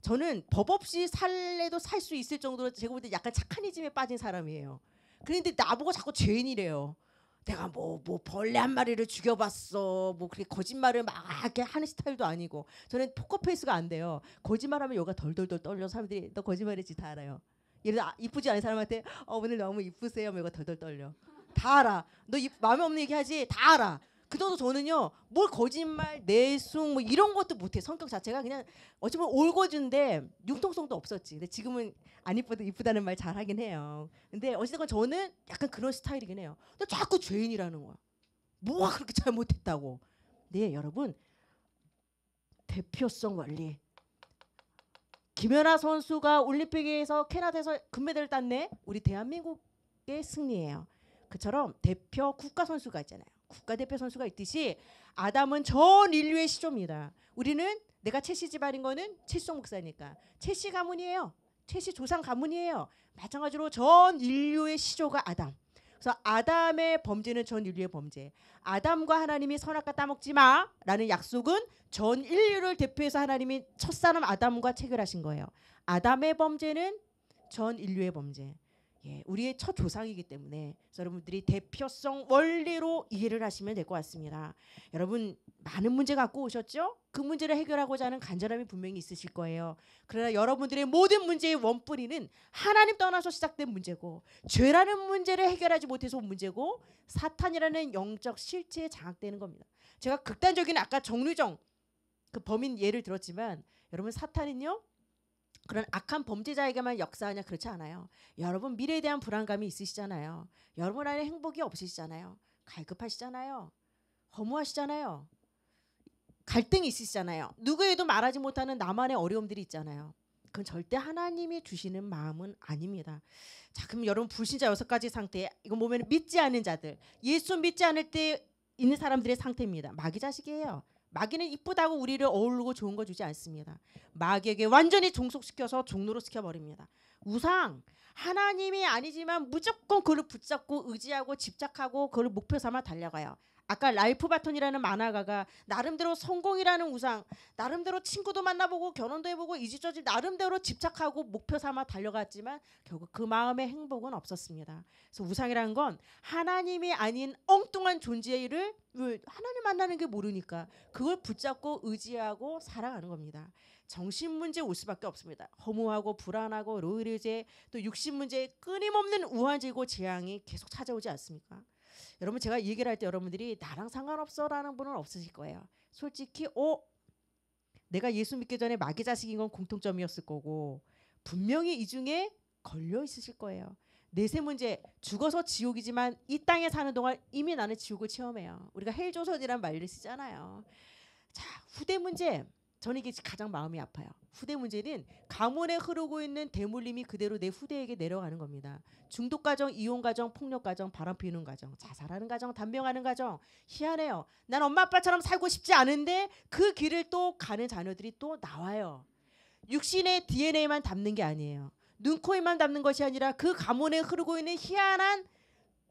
저는 법 없이 살래도 살 수 있을 정도로 제가 볼 때 약간 착한이즘에 빠진 사람이에요. 그런데 나보고 자꾸 죄인이래요. 내가 뭐뭐 뭐 벌레 한 마리를 죽여봤어. 뭐 그렇게 거짓말을 막 이렇게 하는 스타일도 아니고 저는 포커페이스가 안 돼요. 거짓말하면 여가 덜덜덜 떨려 사람들이 너 거짓말했지 다 알아요. 예를 들어 아, 이쁘지 않은 사람한테 어 오늘 너무 이쁘세요. 여가 뭐 덜덜 떨려. 다 알아. 너 이, 마음에 없는 얘기하지 다 알아. 그래서 저는요 뭘 거짓말 내숭 뭐 이런 것도 못해 성격 자체가 그냥 어쩌면 올고준데 융통성도 없었지 근데 지금은 안 이쁘다 이쁘다는 말 잘하긴 해요 근데 어쨌든 저는 약간 그런 스타일이긴 해요 근데 자꾸 죄인이라는 거야 뭐가 그렇게 잘못했다고 네 여러분 대표성 원리 김연아 선수가 올림픽에서 캐나다에서 금메달을 땄네 우리 대한민국의 승리예요 그처럼 대표 국가 선수가 있잖아요 국가대표 선수가 있듯이 아담은 전 인류의 시조입니다. 우리는 내가 채씨 집안인 거는 채송 목사니까 채씨 가문이에요. 채씨 조상 가문이에요. 마찬가지로 전 인류의 시조가 아담. 그래서 아담의 범죄는 전 인류의 범죄. 아담과 하나님이 선악과 따먹지 마라는 약속은 전 인류를 대표해서 하나님이 첫사람 아담과 체결하신 거예요. 아담의 범죄는 전 인류의 범죄. 예, 우리의 첫 조상이기 때문에 여러분들이 대표성 원리로 이해를 하시면 될 것 같습니다. 여러분 많은 문제 갖고 오셨죠? 그 문제를 해결하고자 하는 간절함이 분명히 있으실 거예요. 그러나 여러분들의 모든 문제의 원뿌리는 하나님 떠나서 시작된 문제고 죄라는 문제를 해결하지 못해서 온 문제고 사탄이라는 영적 실체에 장악되는 겁니다. 제가 극단적인 아까 정류정 그 범인 예를 들었지만 여러분 사탄은요 그런 악한 범죄자에게만 역사하냐 그렇지 않아요. 여러분 미래에 대한 불안감이 있으시잖아요. 여러분 안에 행복이 없으시잖아요. 갈급하시잖아요. 허무하시잖아요. 갈등이 있으시잖아요. 누구에도 말하지 못하는 나만의 어려움들이 있잖아요. 그건 절대 하나님이 주시는 마음은 아닙니다. 자, 그럼 여러분 불신자 여섯 가지 상태, 이거 보면 믿지 않는 자들, 예수 믿지 않을 때 있는 사람들의 상태입니다. 마귀 자식이에요. 마귀는 이쁘다고 우리를 어울르고 좋은 거 주지 않습니다. 마귀에게 완전히 종속시켜서 종로로 시켜버립니다. 우상 하나님이 아니지만 무조건 그를 붙잡고 의지하고 집착하고 그를 목표 삼아 달려가요. 아까 라이프 바톤이라는 만화가가 나름대로 성공이라는 우상, 나름대로 친구도 만나보고 결혼도 해보고 이집저집 나름대로 집착하고 목표 삼아 달려갔지만 결국 그 마음의 행복은 없었습니다. 그래서 우상이라는 건 하나님이 아닌 엉뚱한 존재의 일을 하나님 만나는 게 모르니까 그걸 붙잡고 의지하고 사랑하는 겁니다. 정신 문제 올 수밖에 없습니다. 허무하고 불안하고 로이의제또 육신 문제에 끊임없는 우환제고 재앙이 계속 찾아오지 않습니까? 여러분 제가 얘기를 할 때 여러분들이 나랑 상관없어라는 분은 없으실 거예요. 솔직히 어 내가 예수 믿기 전에 마귀 자식인 건 공통점이었을 거고 분명히 이 중에 걸려 있으실 거예요. 내세 문제 죽어서 지옥이지만 이 땅에 사는 동안 이미 나는 지옥을 체험해요. 우리가 헬조선이란 말을 쓰잖아요. 자 후대 문제 저는 이게 가장 마음이 아파요. 후대 문제는 가문에 흐르고 있는 대물림이 그대로 내 후대에게 내려가는 겁니다. 중독 가정, 이혼 가정, 폭력 가정, 바람 피우는 가정, 자살하는 가정, 단명하는 가정. 희한해요. 난 엄마 아빠처럼 살고 싶지 않은데 그 길을 또 가는 자녀들이 또 나와요. 육신의 DNA만 담는 게 아니에요. 눈코에만 담는 것이 아니라 그 가문에 흐르고 있는 희한한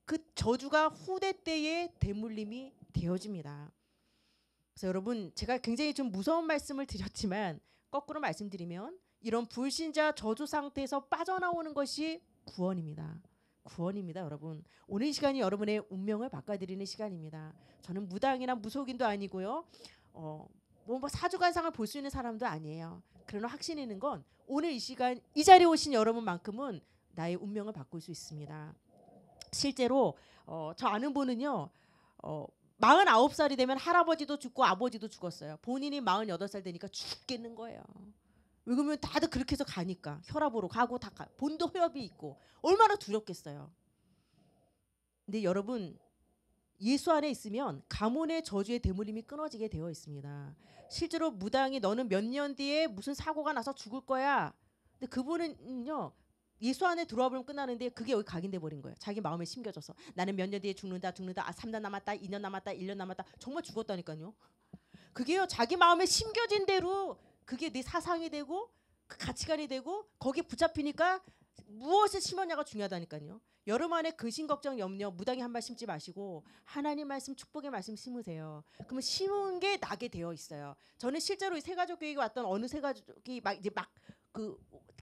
그 저주가 후대 때의 대물림이 되어집니다. 그래서 여러분 제가 굉장히 좀 무서운 말씀을 드렸지만 거꾸로 말씀드리면 이런 불신자 저주 상태에서 빠져나오는 것이 구원입니다. 구원입니다, 여러분. 오늘 시간이 여러분의 운명을 바꿔드리는 시간입니다. 저는 무당이나 무속인도 아니고요. 어, 뭐, 뭐 사주관상을 볼 수 있는 사람도 아니에요. 그러나 확신 있는 건 오늘 이 시간 이 자리에 오신 여러분만큼은 나의 운명을 바꿀 수 있습니다. 실제로 어, 저 아는 분은요. 어, 마흔아홉 살이 되면 할아버지도 죽고 아버지도 죽었어요. 본인이 마흔살 되니까 죽겠는 거예요. 왜 그러면 다들 그렇게 해서 가니까 혈압으로 가고 다 가. 본도 허협이 있고 얼마나 두렵겠어요. 근데 여러분 예수 안에 있으면 가문의 저주의 대물림이 끊어지게 되어 있습니다. 실제로 무당이 너는 몇 년 뒤에 무슨 사고가 나서 죽을 거야. 근데 그분은요 예수 안에 들어와 보면 끝나는데 그게 여기 각인돼 버린 거예요. 자기 마음에 심겨져서 나는 몇 년 뒤에 죽는다, 죽는다, 아 3년 남았다, 2년 남았다, 1년 남았다, 정말 죽었다니까요. 그게요 자기 마음에 심겨진 대로 그게 내 사상이 되고 그 가치관이 되고 거기에 붙잡히니까 무엇을 심었냐가 중요하다니까요. 여름 안에 근심 걱정 염려 무당이 한 발 심지 마시고 하나님 말씀 축복의 말씀 심으세요. 그러면 심은 게 나게 되어 있어요. 저는 실제로 이 세가족 교육에 왔던 어느 세가족이 막 이제 막그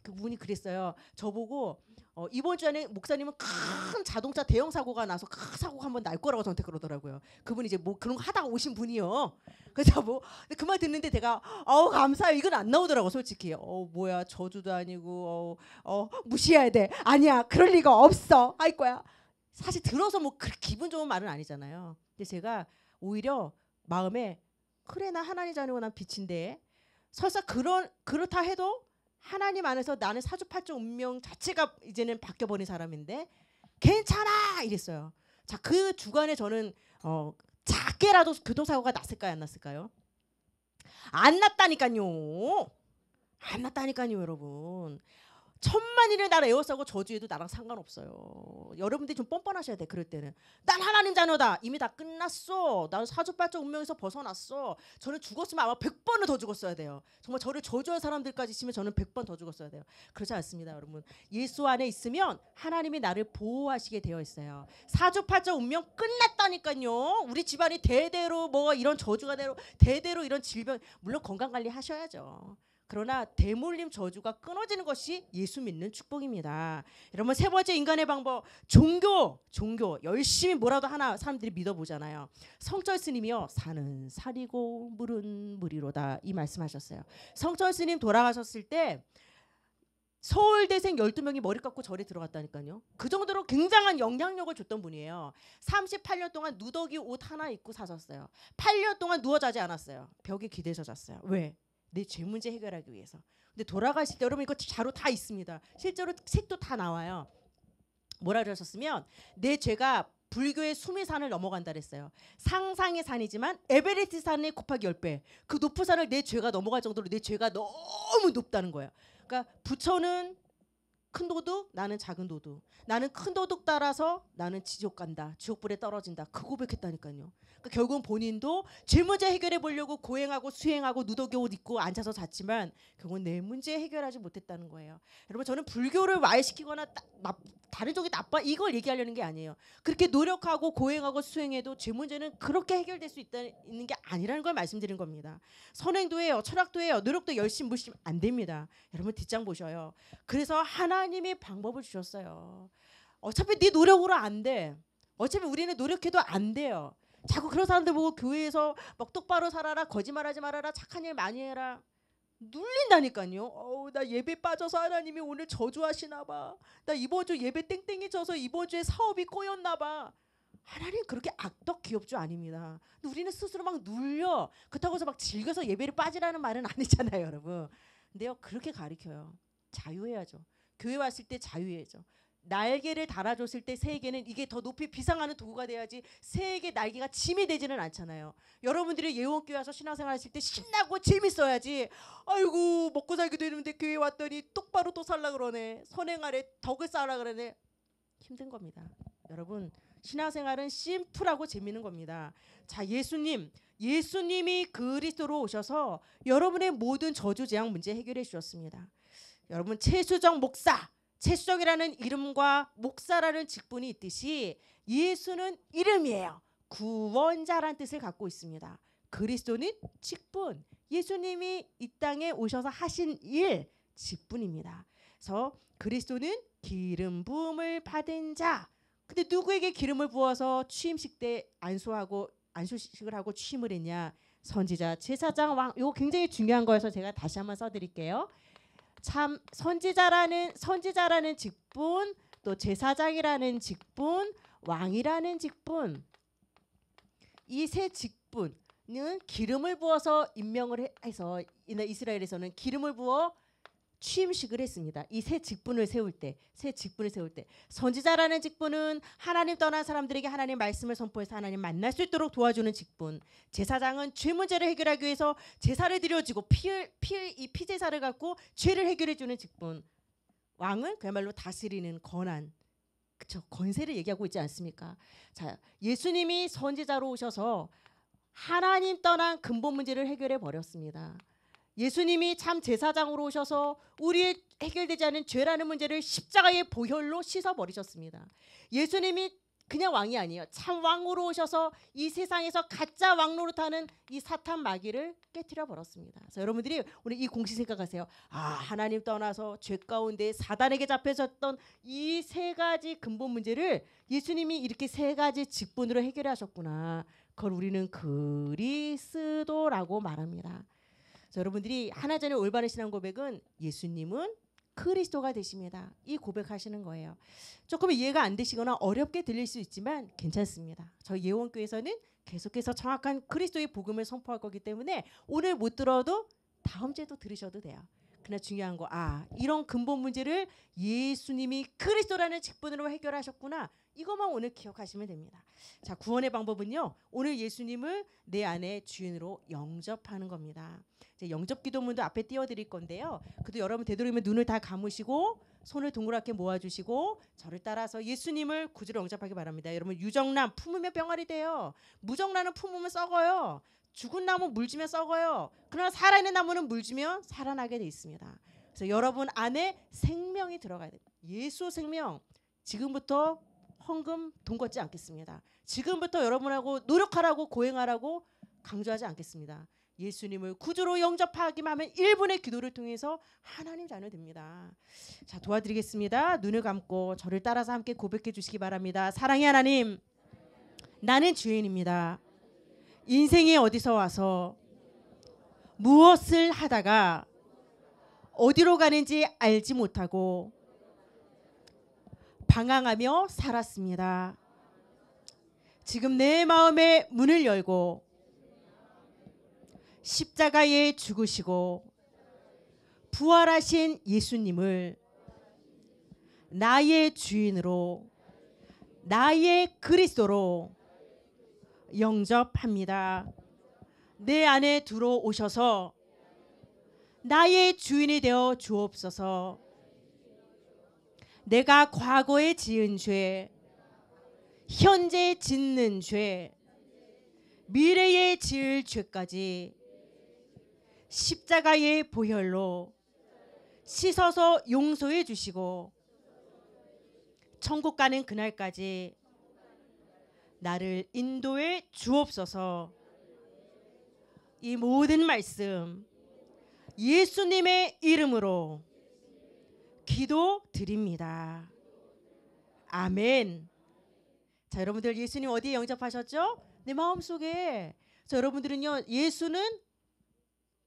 그 분이 그랬어요. 저보고 어, 이번 주 안에 목사님은 큰 자동차 대형 사고가 나서 큰 사고가 한번 날 거라고 저한테 그러더라고요. 그분이 이제 뭐 그런 거 하다가 오신 분이요. 그래서 뭐 그 말 듣는데 제가 어우 감사해요. 이건 안 나오더라고 솔직히. 어 뭐야 저주도 아니고 어, 어 무시해야 돼. 아니야 그럴 리가 없어. 아이 거야. 사실 들어서 뭐 그렇게 기분 좋은 말은 아니잖아요. 근데 제가 오히려 마음에 그래 나 하나님 자녀고 난 빛인데 설사 그런 그렇다 해도 하나님 안에서 나는 사주팔자 운명 자체가 이제는 바뀌어버린 사람인데 괜찮아 이랬어요. 자그 주간에 저는 어, 작게라도 교통사고가 났을까요 안 났을까요? 안 났다니까요. 안 났다니까요 여러분. 천만일을 나를 에워싸고 저주해도 나랑 상관없어요. 여러분들이 좀 뻔뻔하셔야 돼. 그럴 때는 난 하나님 자녀다. 이미 다 끝났어. 나는 사주팔자 운명에서 벗어났어. 저는 죽었으면 아마 백번을더 죽었어야 돼요. 정말 저를 저주한 사람들까지 치면 저는 백 번 더 죽었어야 돼요. 그렇지 않습니다, 여러분. 예수 안에 있으면 하나님이 나를 보호하시게 되어 있어요. 사주팔자 운명 끝났다니까요. 우리 집안이 대대로 뭐 이런 저주가 대로 대대로 이런 질병 물론 건강 관리 하셔야죠. 그러나 대물림 저주가 끊어지는 것이 예수 믿는 축복입니다. 여러분 세 번째 인간의 방법 종교 종교 열심히 뭐라도 하나 사람들이 믿어보잖아요. 성철 스님이요 산은 살이고 물은 물이로다 이 말씀하셨어요. 성철 스님 돌아가셨을 때 서울대생 12명이 머리 깎고 절에 들어갔다니까요. 그 정도로 굉장한 영향력을 줬던 분이에요. 38년 동안 누더기 옷 하나 입고 사셨어요. 8년 동안 누워 자지 않았어요. 벽에 기대서 잤어요. 왜? 내죄 문제 해결하기 위해서. 근데 돌아가실 때 여러분 이거 자료 다 있습니다. 실제로 책도 다 나와요. 뭐라 그러셨으면 내 죄가 불교의 수미 산을 넘어간다 그랬어요. 상상의 산이지만 에베레스트 산의 곱하기 10배. 그 높은 산을 내 죄가 넘어갈 정도로 내 죄가 너무 높다는 거예요. 그러니까 부처는 큰 도둑 나는 작은 도둑 나는 큰 도둑 따라서 나는 지옥 간다 지옥불에 떨어진다 그 고백했다니까요 그러니까 결국은 본인도 제 문제 해결해 보려고 고행하고 수행하고 누더기 옷 입고 앉아서 잤지만 결국은 내 문제 해결하지 못했다는 거예요 여러분 저는 불교를 와해시키거나 다른 쪽이 나빠 이걸 얘기하려는 게 아니에요 그렇게 노력하고 고행하고 수행해도 제 문제는 그렇게 해결될 수 있다, 있는 게 아니라는 걸 말씀드린 겁니다 선행도 해요 철학도 해요 노력도 열심히 무심 안 됩니다 여러분 뒷장 보셔요 그래서 하나 하나님이 방법을 주셨어요. 어차피 네 노력으로 안 돼. 어차피 우리는 노력해도 안 돼요. 자꾸 그런 사람들 보고 교회에서 막 똑바로 살아라, 거짓말하지 말아라, 착한 일 많이 해라. 눌린다니까요. 어우, 나 예배 빠져서 하나님이 오늘 저주하시나 봐. 나 이번 주 예배 땡땡이 쳐서 이번 주에 사업이 꼬였나 봐. 하나님 그렇게 악덕 기업주 아닙니다. 근데 우리는 스스로 막 눌려. 그렇다고 해서 막 즐겨서 예배를 빠지라는 말은 아니잖아요, 여러분. 근데요, 그렇게 가르켜요. 자유해야죠. 교회 왔을 때 자유해져. 날개를 달아줬을 때 새에게는 이게 더 높이 비상하는 도구가 돼야지 새에게 날개가 짐이 되지는 않잖아요. 여러분들이 예원교회 와서 신앙생활 하실 때 신나고 재밌어야지 아이고 먹고 살기도 힘든데 교회 왔더니 똑바로 또 살라 그러네. 선행 아래 덕을 쌓으라 그러네. 힘든 겁니다. 여러분 신앙생활은 심플하고 재미는 겁니다. 자, 예수님, 예수님이 그리스도로 오셔서 여러분의 모든 저주 재앙 문제 해결해 주셨습니다. 여러분 최수정 목사 최수정이라는 이름과 목사라는 직분이 있듯이 예수는 이름이에요. 구원자란 뜻을 갖고 있습니다. 그리스도는 직분. 예수님이 이 땅에 오셔서 하신 일 직분입니다. 그래서 그리스도는 기름 부음을 받은 자. 근데 누구에게 기름을 부어서 취임식 때 안수하고 안수식을 하고 취임을 했냐? 선지자, 제사장, 왕. 이거 굉장히 중요한 거여서 제가 다시 한번 써드릴게요. 참 선지자라는 선지자라는 직분 또 제사장이라는 직분 왕이라는 직분 이 세 직분은 기름을 부어서 임명을 해서 이스라엘에서는 기름을 부어 취임식을 했습니다. 이새 직분을 세울 때, 새 직분을 세울 때 선지자라는 직분은 하나님 떠난 사람들에게 하나님 말씀을 선포해서 하나님 만날 수 있도록 도와주는 직분. 제사장은 죄 문제를 해결하기 위해서 제사를 드려주고 피 피이 피제사를 갖고 죄를 해결해 주는 직분. 왕은 그야말로 다스리는 권한. 그쵸 권세를 얘기하고 있지 않습니까? 자, 예수님이 선지자로 오셔서 하나님 떠난 근본 문제를 해결해 버렸습니다. 예수님이 참 제사장으로 오셔서 우리의 해결되지 않은 죄라는 문제를 십자가의 보혈로 씻어버리셨습니다. 예수님이 그냥 왕이 아니에요. 참 왕으로 오셔서 이 세상에서 가짜 왕로로 타는 이 사탄 마귀를 깨뜨려 버렸습니다. 그래서 여러분들이 오늘 이 공식 생각하세요. 아 하나님 떠나서 죄 가운데 사단에게 잡혀졌던 이 세 가지 근본 문제를 예수님이 이렇게 세 가지 직분으로 해결하셨구나. 그걸 우리는 그리스도라고 말합니다. 여러분들이 하나 전에 올바른 신앙 고백은 예수님은 그리스도가 되십니다. 이 고백하시는 거예요. 조금 이해가 안 되시거나 어렵게 들릴 수 있지만 괜찮습니다. 저희 예원교에서는 계속해서 정확한 그리스도의 복음을 선포할 거기 때문에 오늘 못 들어도 다음 주에도 들으셔도 돼요. 그러나 중요한 거, 아, 이런 근본 문제를 예수님이 그리스도라는 직분으로 해결하셨구나. 이것만 오늘 기억하시면 됩니다. 자, 구원의 방법은요. 오늘 예수님을 내 안에 주인으로 영접하는 겁니다. 이제 영접 기도문도 앞에 띄워 드릴 건데요. 그도 여러분 되도록이면 눈을 다 감으시고 손을 동그랗게 모아 주시고 저를 따라서 예수님을 구주로 영접하기 바랍니다. 여러분 유정란 품으면 병아리 돼요. 무정란은 품으면 썩어요. 죽은 나무 물지면 썩어요. 그러나 살아있는 나무는 물지면 살아나게 돼 있습니다. 그래서 여러분 안에 생명이 들어가야 됩니다. 예수 생명 지금부터 헌금 돈 걷지 않겠습니다. 지금부터 여러분하고 노력하라고 고행하라고 강조하지 않겠습니다. 예수님을 구주로 영접하기만 하면 1분의 기도를 통해서 하나님 자녀 됩니다. 자, 도와드리겠습니다. 눈을 감고 저를 따라서 함께 고백해 주시기 바랍니다. 사랑의 하나님, 나는 주인입니다. 인생이 어디서 와서 무엇을 하다가 어디로 가는지 알지 못하고 방황하며 살았습니다. 지금 내 마음의 문을 열고 십자가에 죽으시고 부활하신 예수님을 나의 주인으로 나의 그리스도로 영접합니다. 내 안에 들어오셔서 나의 주인이 되어 주옵소서. 내가 과거에 지은 죄, 현재 짓는 죄, 미래에 지을 죄까지 십자가의 보혈로 씻어서 용서해 주시고 천국 가는 그날까지 나를 인도해 주옵소서 이 모든 말씀 예수님의 이름으로 기도 드립니다. 아멘. 자, 여러분들 예수님 어디에 영접하셨죠? 내 마음 속에. 자, 여러분들은요, 예수는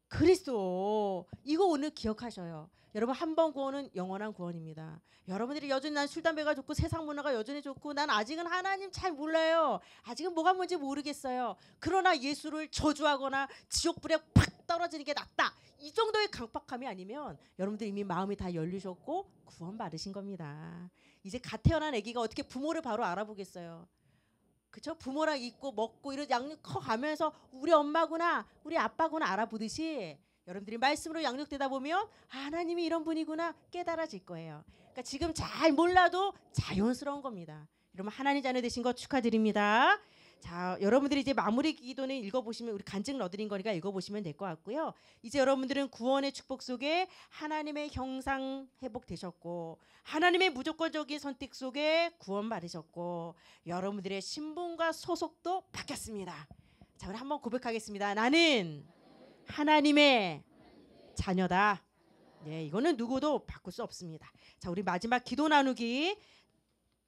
그리스도. 이거 오늘 기억하셔요. 여러분 한 번 구원은 영원한 구원입니다. 여러분들이 여전히 난 술 담배가 좋고 세상 문화가 여전히 좋고 난 아직은 하나님 잘 몰라요. 아직은 뭐가 뭔지 모르겠어요. 그러나 예수를 저주하거나 지옥불에 팍 떨어지는 게 낫다. 이 정도의 강박함이 아니면 여러분들 이미 마음이 다 열리셨고 구원받으신 겁니다. 이제 갓 태어난 아기가 어떻게 부모를 바로 알아보겠어요. 그쵸? 부모랑 있고 먹고 이런 양육 커가면서 우리 엄마구나 우리 아빠구나 알아보듯이 여러분들이 말씀으로 양육되다 보면 하나님이 이런 분이구나 깨달아질 거예요. 그러니까 지금 잘 몰라도 자연스러운 겁니다. 여러분 하나님 자녀 되신 거 축하드립니다. 자, 여러분들이 이제 마무리 기도는 읽어보시면 우리 간증 넣어드린 거니까 읽어보시면 될 것 같고요. 이제 여러분들은 구원의 축복 속에 하나님의 형상 회복되셨고 하나님의 무조건적인 선택 속에 구원 받으셨고 여러분들의 신분과 소속도 바뀌었습니다. 자, 우리 한번 고백하겠습니다. 나는 하나님의 자녀다. 네, 이거는 누구도 바꿀 수 없습니다. 자, 우리 마지막 기도 나누기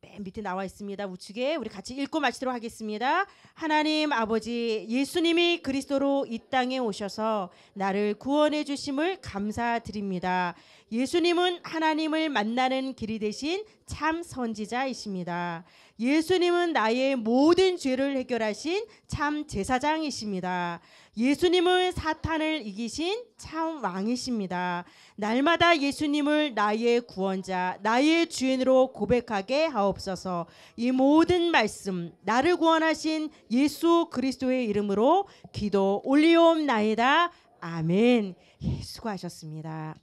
맨 네, 밑에 나와 있습니다. 우측에 우리 같이 읽고 마치도록 하겠습니다. 하나님 아버지 예수님이 그리스도로 이 땅에 오셔서 나를 구원해 주심을 감사드립니다. 예수님은 하나님을 만나는 길이 되신 참 선지자이십니다. 예수님은 나의 모든 죄를 해결하신 참 제사장이십니다. 예수님을 사탄을 이기신 참 왕이십니다. 날마다 예수님을 나의 구원자, 나의 주인으로 고백하게 하옵소서. 이 모든 말씀, 나를 구원하신 예수 그리스도의 이름으로 기도 올리옵나이다. 아멘. 예수가 하셨습니다.